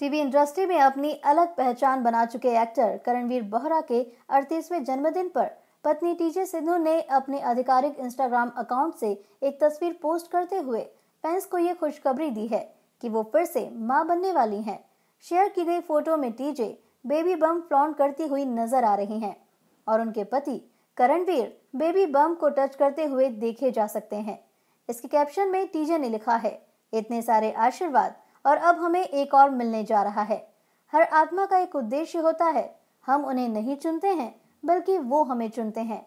TV industry में अपनी अलग पहचान बना चुके एक्टर करणवीर बोहरा के 38वें जन्मदिन पर पत्नी टीजे सिद्धू ने अपने आधिकारिक इंस्टाग्राम अकाउंट से एक तस्वीर पोस्ट करते हुए फैंस को ये खुशखबरी दी है कि वो फिर से मां बनने वाली हैं शेयर की गई फोटो में टीजे बेबी बम फ्लॉन्ट करती हुई नजर आ रही हैं और उनके पति करणवीर बेबी बम को टच करते हुए देखे जा सकते हैं इसके कैप्शन में टीजे ने लिखा है इतने सारे आशीर्वाद और अब हमें एक और मिलने जा रहा है हर आत्मा का एक उद्देश्य होता है हम उन्हें नहीं चुनते हैं बल्कि वो हमें चुनते हैं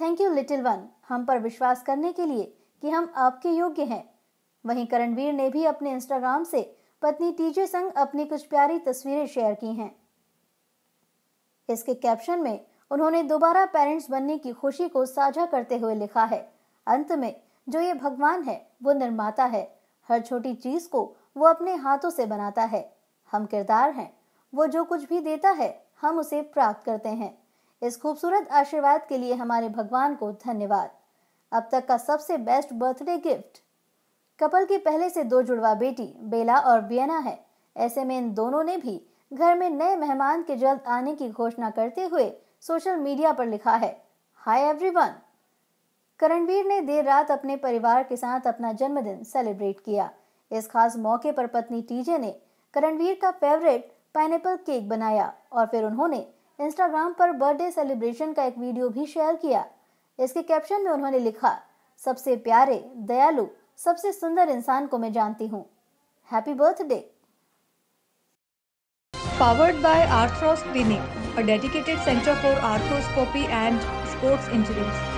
थैंक यू लिटिल वन हम पर विश्वास करने के लिए कि हम आपके योग्य हैं वहीं करणवीर ने भी अपने इंस्टाग्राम से पत्नी टीजे संग अपनी कुछ प्यारी तस्वीरें शेयर की हैं इसके कैप्शन में उन्होंने दोबारा पेरेंट्स बनने की खुशी को साझा करते हुए लिखा है अंत में जो ये भगवान है वो निर्माता है हर छोटी चीज को वो अपने हाथों से बनाता है हम किरदार हैं वो जो कुछ भी देता है हम उसे प्राप्त करते हैं इस खूबसूरत आशीर्वाद के लिए हमारे भगवान को धन्यवाद अब तक का सबसे बेस्ट बर्थडे गिफ्ट कपल के पहले से दो जुड़वा बेटी बेला और बियना है ऐसे में इन दोनों ने भी घर में नए मेहमान के जल्द आने की घोषणा करते हुए सोशल मीडिया पर लिखा है हाय एवरीवन करणवीर ने देर रात अपने परिवार के साथ अपना जन्मदिन सेलिब्रेट किया इस खास मौके पर पत्नी टीजे ने करणवीर का फेवरेट पाइनएप्पल केक बनाया और फिर उन्होंने इंस्टाग्राम पर बर्थडे सेलिब्रेशन का एक वीडियो भी शेयर किया इसके कैप्शन में उन्होंने लिखा सबसे प्यारे दयालु सबसे सुंदर इंसान को मैं जानती हूँ happy birthday powered by Arthros clinic a dedicated center for arthroscopy and sports injuries.